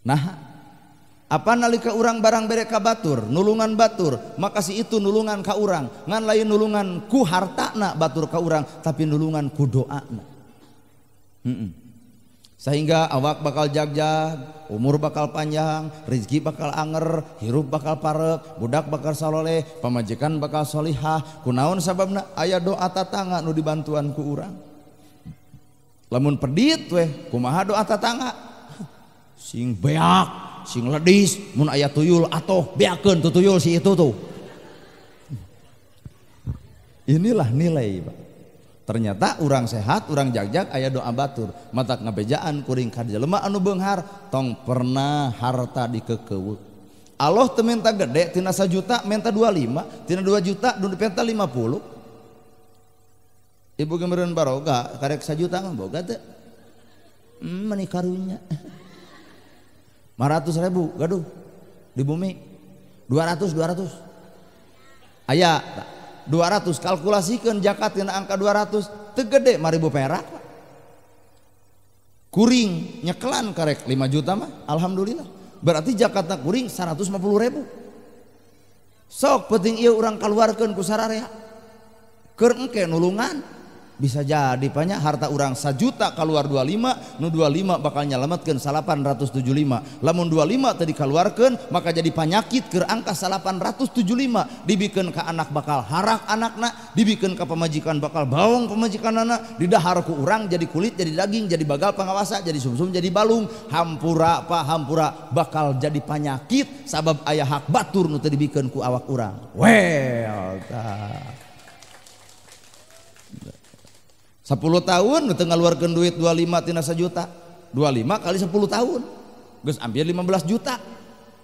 nah apa nali ke urang barang bereka batur nulungan batur Makasiih itu nulungan kauurang ngan lain nulungan ku harta na batur kau urang tapi nulungan ku doa sehingga awak bakal jagjah umur bakal panjang rizki bakal anger hirup bakal pareg budak bakal saleleh pemajikan bakal sholiah kunaon sababna aya doaatatanga nu dibantuan ku urang lamun perdit weh ku maha doaatatanga sing be inilah nilai Pak ternyata urang sehat orangrang jagjak ayaah doa Batur mata ngabejaan kuring karja lemak Anu Benghar tong pernah harta dikeke Allah tem minta gede juta minta 25 2 juta 50 Ibu kemudian Barojuta men hmm, karrunya 500 ribu gaduh di bumi 200 200 ayah 200 kalkulasikan jakat yang angka 200 tegede maribu perak kuring nyekelan karek 5 juta mah alhamdulillah berarti jakarta kuring 150 ribu sok penting iya orang keluarkan kusara sararea kerengke nulungan bisa jadi banyak harta urang sejuta keluar 25 025 makanya lambatkan salah 75 lamun 25 tadi kal keluarkan maka jadi panyakit ke angka 75 dibiken ke anak bakal harap anakaknya dibiken ke pemajikan bakal bawang pemajikan anak di dahaarku urang jadi kulit jadi daging jadi bakal pengawasa jadi sumsum jadi baung hammpua pahampura bakal jadi panyakit sabab aya hak baturnut dibikenku awak orang well tahunngetengah keluarkan duit 25asa juta 25 kali 10 tahun ambil 15 juta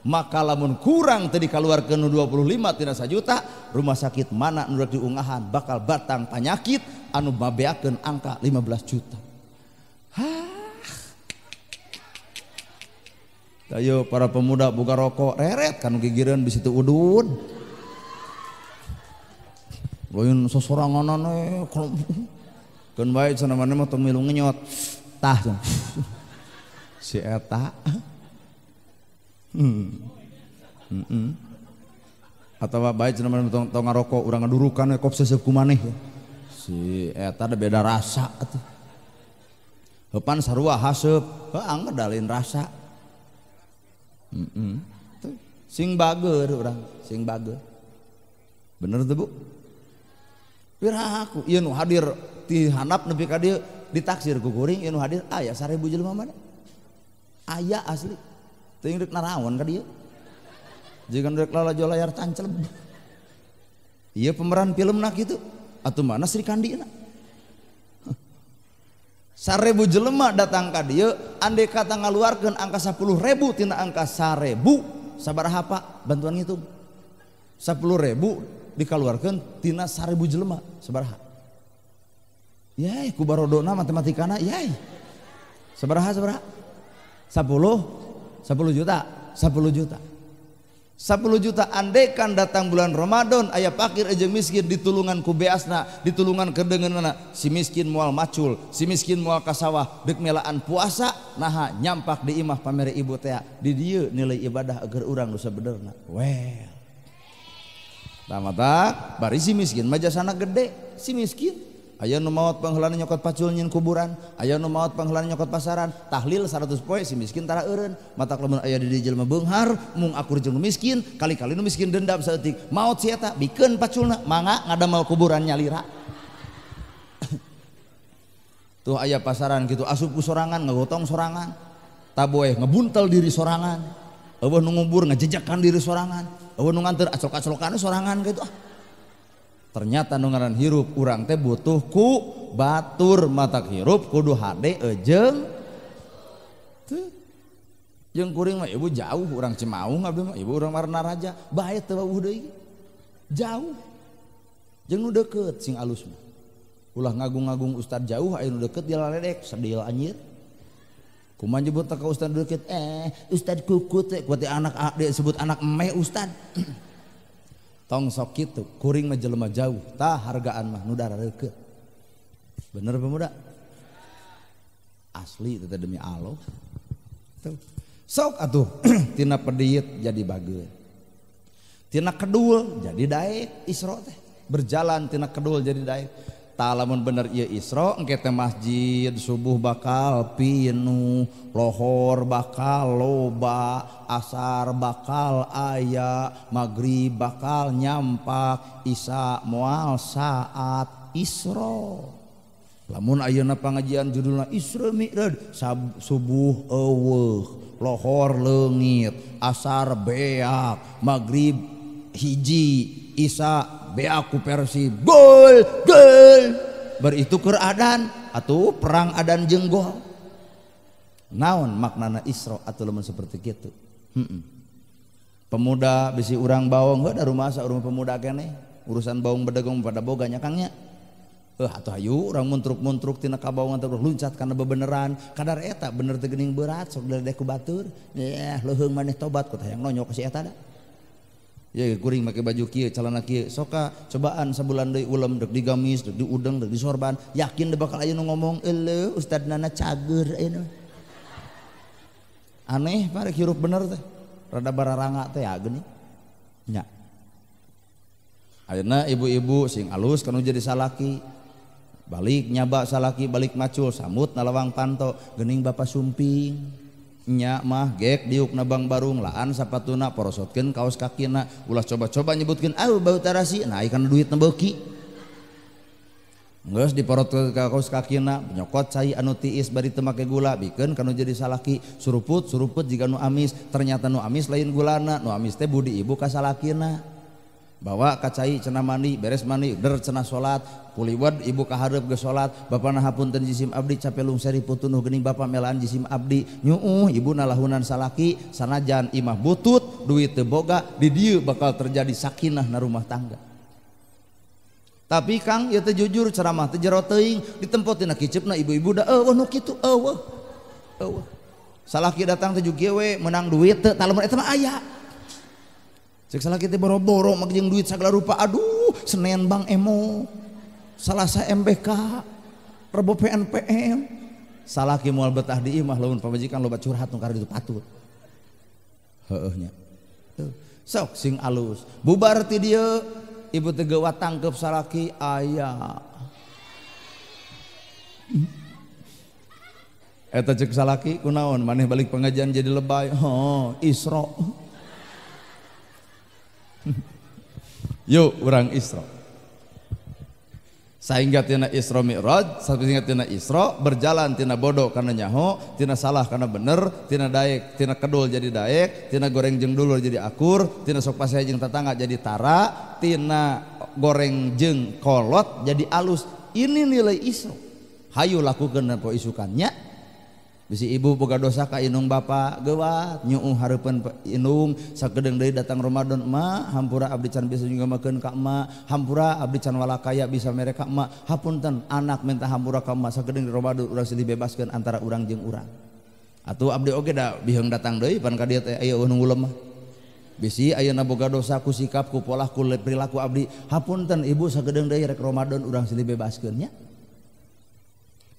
maka namunmun kurang tadi keluarkenuh 25 tidakasa juta rumah sakit mana menurut diungahan bakal batang panyakit anu babeken angka 15 juta o para pemuda buka rokok reret kan giggirn diitu ud seseorang ngon Kan baik sana mana mah temilu ngenyot. Tah. si eta. Hmm. Mm -mm. Atau baik sana mana tong, tong ngarokok urang ngadurukan kop sesep kumaneh. Ya. Si eta ada beda rasa atuh. Hepan sarua haseup, heang ngedalin rasa. Mm Sing bager urang, sing bager. Bener tuh Bu? Pirahaku, ieu nu hadir dihanap nepi ka dieu ditaksir ku kuring anu hadir aya 1000 jelema mana aya asli teu ingrek narawon ka dieu jeung rek lalajo layar tancleb ieu pemeran filmna kitu atuh mana Sri na sarebu jelema datang ka dieu ande kata ngaluarkeun angka 10.000 tina angka 1000 sabaraha pa bantuan ngitung 10.000 dikaluarkan tina 1000 jelema sabaraha Yai, kubarodona matematikana, yai. Seberapa seberapa? sepuluh, sepuluh juta, sepuluh juta. sepuluh juta andekan datang bulan Ramadan ayah pakir aja miskin ditulungan ku beasna ditulungan kedengenana si miskin mual macul si miskin mual kasawah dek melaan puasa naha nyampak di imah pamere ibu teh di dia nilai ibadah agar orang dosa benerna well tamata bari si miskin majasana gede si miskin maut penghelan nyokot paulnyin kuburan aya maut penghel nyokot pasaran tahlil 100 poi sih miskin tara matail mung aku miskin kalikali miskin dendam maut bikin pac kuburannya lra tuh ayah pasaran gitu asuku soangan ngeototong sorangan tak ngebuntel diri sorangan nbur ngajejakkan diri sorangan so gitu ah. sekitar tanengaran hirup urang teh butuhku batur mata hirup kudu HDngbu jauhmabu warnaraja jauh deket sing alus ulang ngagung-ngagung Ustadz jauh deket deket ehku anak ah, sebut anak Ustad [clears throat] sok itu kuring majelemah jauh ta hargagaan Mahnuuda bener pemuda asli demi souh jadi bag Tiul jadit isra berjalan Ti Keul jadi lamun bener isra kete masjid subuh bakal pinu lohor bakal loba asar bakal ayaah maghrib bakal nyampak Isa mual saat Isra lamun auna pengajian judullah Isra Mi subuh e lohorlengit asar beak maghrib hiji Isa be aku versi gol gol beritu keradan atau perang adan jenggol naon maknana isro atau lemun seperti gitu pemuda besi urang bawang heuh ada rumah asa rumah pemuda kene urusan bawang bedegong pada boganya kangnya eh atau ayu orang muntruk-muntruk tina kabawang atau luncat karena bebeneran kadar eta bener tegening berat sok dari deku batur ya yeah, heng maneh tobat kota yang nonyok si eta dah baju soka cobaan sebulan dari ulam digamis di disorban yakin de bakalyu ngomong Ustad Nagur aneh benerrada ibu-ibu sing alus kan jadi salaki balik nyaba salaki balik machu samut nalawang pantok gening ba Suping nya mah gek diuk nabang Barung laan sapatuna perootken kaoskakina s coba-coba nyebutkin Abautarasi na ikan duit nabauki dioskakina yokot sai anutiis bari temmakai gulaken kan jadi salahki suruput suruput jika nuamis ternyata nuamis lain gulana nuami tehbudi ibu kasna bahwa kacai cenamani beres mani der cena salat puli ibu kaharep ge salat Bapak naha pun ten jisim Abdi capeung seri putunuh genni Bapak melalan jisim Abdi nyuh Ibu nalahunan salaki sanajan imah butut duit teboga didi bakal terjadi sakinah na rumah tangga tapi kang te jujur ceramahro diemp na ibu-ibudah salah datang 7we menang duit aya cek salah kita boro-boro makin yang duit segala rupa aduh Senin Bang Emo salah saya MBK Rebo PNPM salah ki mual betah di imah lawan pamajikan loba curhat nungkar itu patut heuh nya sok sing alus bubar ti dia ibu tegewa tangkep salaki ayah Eta cek salaki kunaon maneh balik pengajian jadi lebay. Oh, isro. Hai [laughs] yuk kurang isra Hai sehingga Ti Iro Miraj satu sing Ti Isra berjalan Tina bodoh karena nyahootinana salah karena benertinana dayek Tina kedol jadi dayektinana goreng jeng dulu jadi akur Tina sokpas saya jeing tetangga jadi Taratinana goreng jeng kolot jadi alus ini nilai isu Hayyu laku ke kau isukannya kita kalau bisi ibu pegaka dosa Ka Inung bawa ny Har inung se datang Romadhon emmah Hampura Ab can bisa juga Kama Hampura Ablichanwala kay bisa merekama hapun ten anak minta Hampura kema sekeding Romadn dibebaskan antara urang je urang atau update Okehong datang na dosaku sikapku pola kulit perilaku Abdi Hapun ten ibu sede derek Romadn urang se di bebaskannya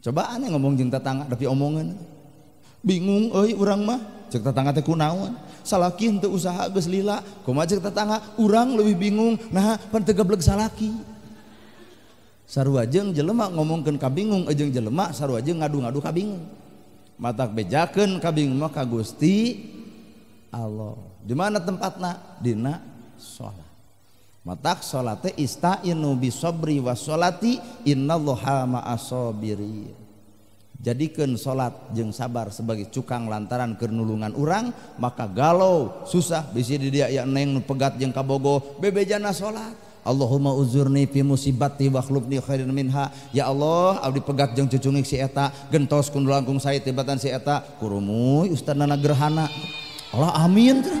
cobaannya ngomong jenta tangan tapi omongan bingung Oh urang mah cena salah untuk usahalila koma urang lebih bingung nah salah saruajeng jelemah ngomongkan kabinggunglemak-bing mata bejaken kabingmah Gusti Allah dimana tempat Nah Dinashoal mata salat istinubi sobri washolati innallah ha asbiri jadi ke salat jeng sabar sebagai cuangg lantaran kerulungan urang maka galau susah bisi did diayak neng pegat jeng kabogo bebe jana salat Allahumma uzzu nipi musibati wakhluk ni minha ya Allah Aldipet jeng cucugi sieta gentos kun langkung sayabatan sieta kurumu usta naana gerhana Allah amin tuh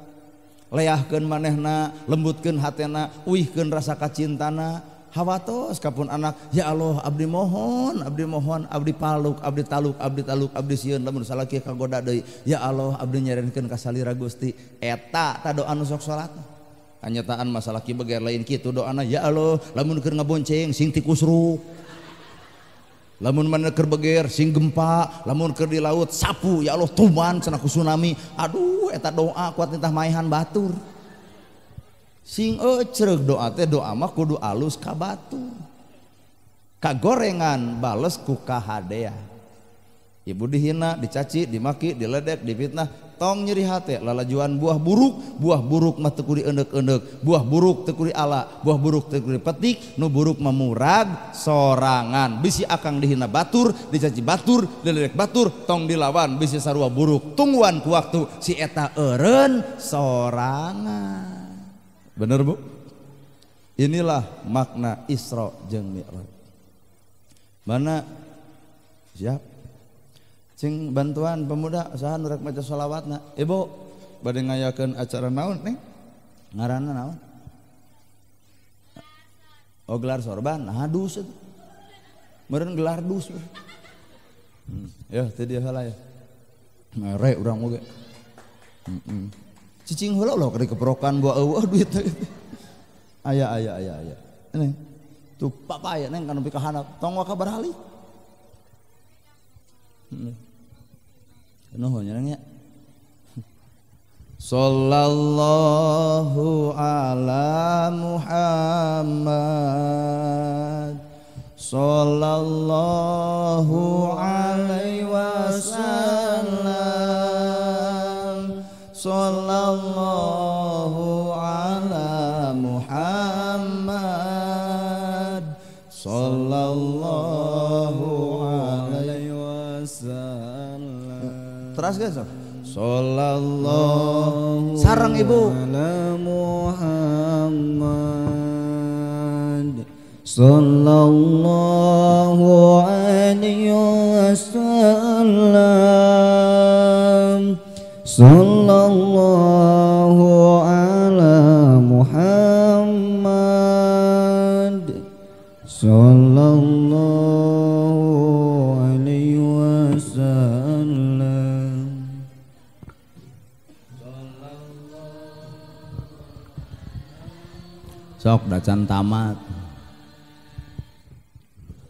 ahken manehna lembutken hatna wihken rasa ka cintana hawatos kapun anak ya Allah Abdi mohon Abdi mohon Abdi Palluk Abdi taluk Abdiluk Abdis kagoda ya Allah Abdi nyaken Kaali Ragusti eteta ta doa nusok salat hanyataan masalah ki bag lain kita do anak yalo lamun nga bonnceng singtik usru ada meneker beger sing gempa lamunker di laut sapu ya lo Tuman senaku tsunami aduheta doa kuattah mayan Batur sing doate dodu alus kau ka gorengan baleskukah Ibu dihina dicaci dimaki diledek di Vietnamnah nyeri hatilah lajuan buah buruk buah buruk mata kuri enek-ek buah buruk teuri ala buah buruk tecuri petik no buruk memuag sorangan bisi akan dihina batur dicaci Batur dililek batur tong dilawan bisi saah buruk tumbuan ku waktu sieta Eren sorangan bener Bu inilah makna Isra jeng mana siapa cing bantuan pemuda usaha nurak maca sholawatna ibu eh, badai ngayakan acara naon nih ngarana naon oh gelar sorban nah dus itu meren gelar dus hmm. ya tadi halah ya mere urang oge mm -mm. cicing hela loh kari keprokan gua eueuh duit aya aya aya aya ini tuh papa ya neng anu kan lebih kehanap tong kabar halih hmm. Nuhun ya. Sallallahu ala Muhammad Sallallahu alaihi wasallam Sallallahu Saras guys. Sallallahu Sarang Ibu Muhammad Sallallahu alaihi wasallam Sallallahu ala Muhammad Sallallahu sok dacan tamat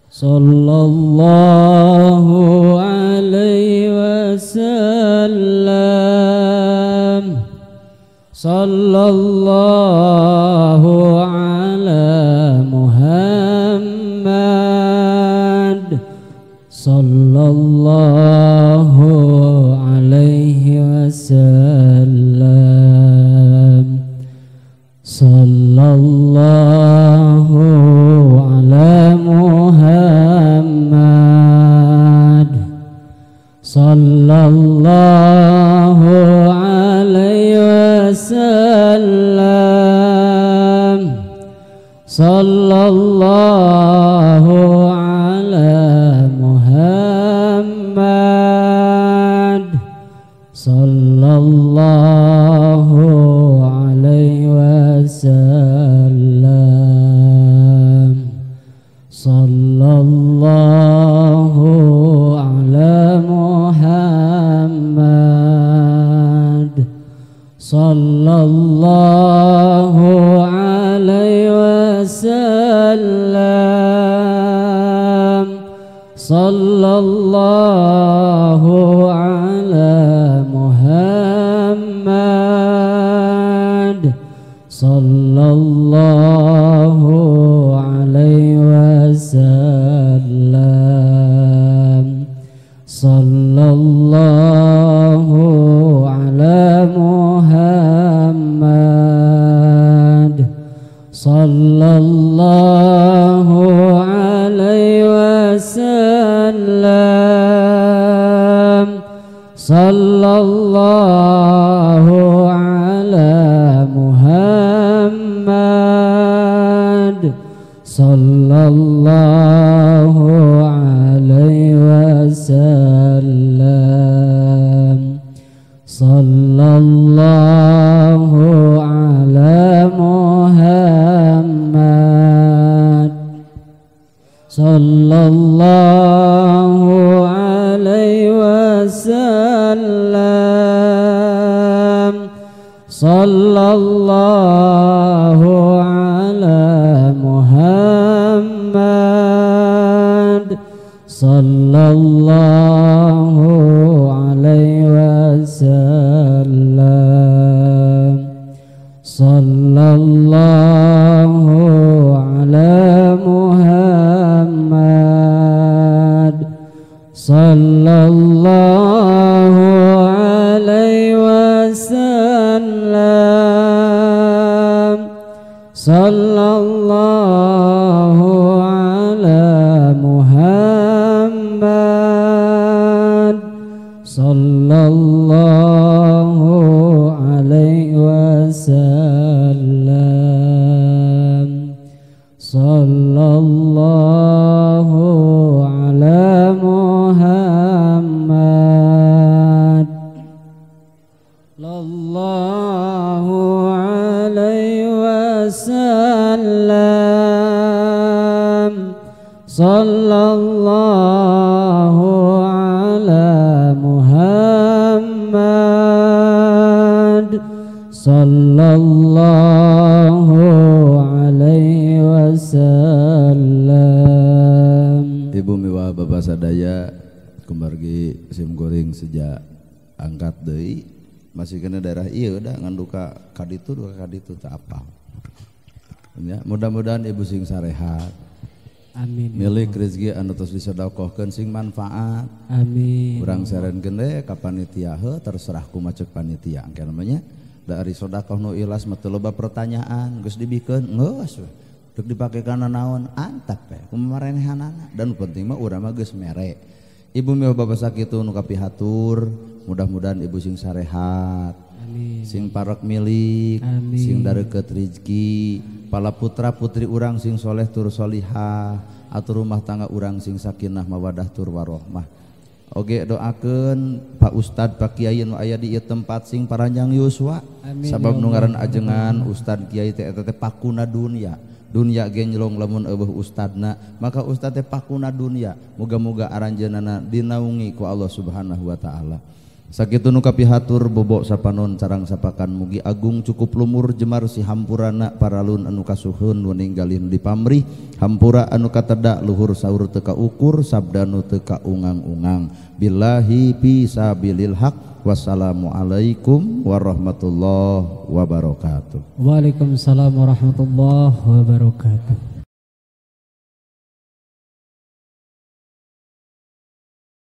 sallallahu alaihi wasallam sallallahu ala Muhammad sallallahu عليه وسلم صلى الله على محمد صلى الله عليه Ibu Miwa Bapak Sadaya kembargi sim goreng sejak angkat deui masih kena daerah iya udah nganduka kaditu dua kaditu tak apa ya, mudah-mudahan ibu sing sarehat Amin. Milik rezeki anu tos disodakohkeun sing manfaat. Amin. Urang saran ge ka panitia heuh terserah macet panitia engke namanya. Da ari sodakoh nu ilas mah pertanyaan geus dibikeun geus dek dipakai kana naon antap we kumarenehanana dan penting mah urang mah geus mere. Ibu mio bapak sakitu nu kapihatur kalau mudah-mudahan Ibu sing sarehat sing parat millik sing dari ke Triki pala putra-putri urang singsholeh tursholiah atur rumah tangga urang sing sakinah mawadahtur warohmah Oke doakan Pak Ustadd Pak Kyaiin ayah di tempat sing parajang Yuswa sababgararan ajengan Ustad Kyai pakuna dunia dunia gelong lemun Ustaddna maka Ustadd pakuna dunia muga-moga arannjeana dinaungiku Allah subhanahu Wa ta'ala sakit nuuka pitur bobok sapanun cararang sapakan mugi Agung cukup luur jemari hampura anak para lun anuka suhuning Galin dip pamri hampura anuka teddak luhursaur teka ukur sabda nu teka unggang-unggang Bilahipisa Bililhak wassalamualaikum warahmatullah wabarakatuh waalaikumsam warahmatullahi wabarakatuh